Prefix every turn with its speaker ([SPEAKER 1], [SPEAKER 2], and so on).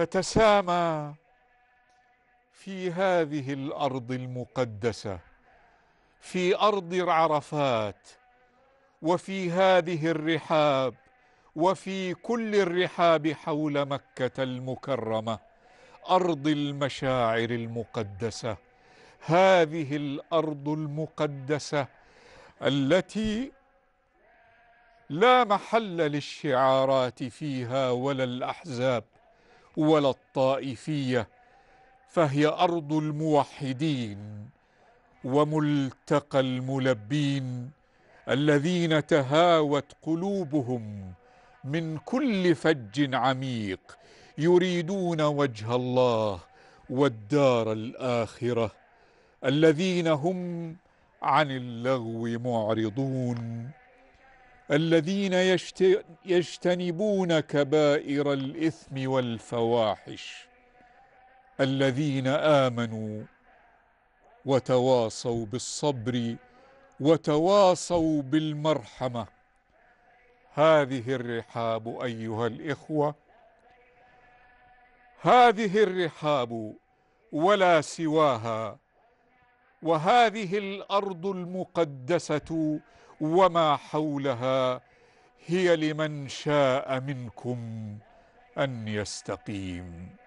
[SPEAKER 1] تتسامى في هذه الارض المقدسه في ارض عرفات وفي هذه الرحاب وفي كل الرحاب حول مكه المكرمه ارض المشاعر المقدسه هذه الارض المقدسه التي لا محل للشعارات فيها ولا الاحزاب ولا الطائفية فهي أرض الموحدين وملتقى الملبين الذين تهاوت قلوبهم من كل فج عميق يريدون وجه الله والدار الآخرة الذين هم عن اللغو معرضون الذين يشت... يجتنبون كبائر الإثم والفواحش الذين آمنوا وتواصوا بالصبر وتواصوا بالمرحمة هذه الرحاب أيها الإخوة هذه الرحاب ولا سواها وهذه الأرض المقدسة وما حولها هي لمن شاء منكم أن يستقيم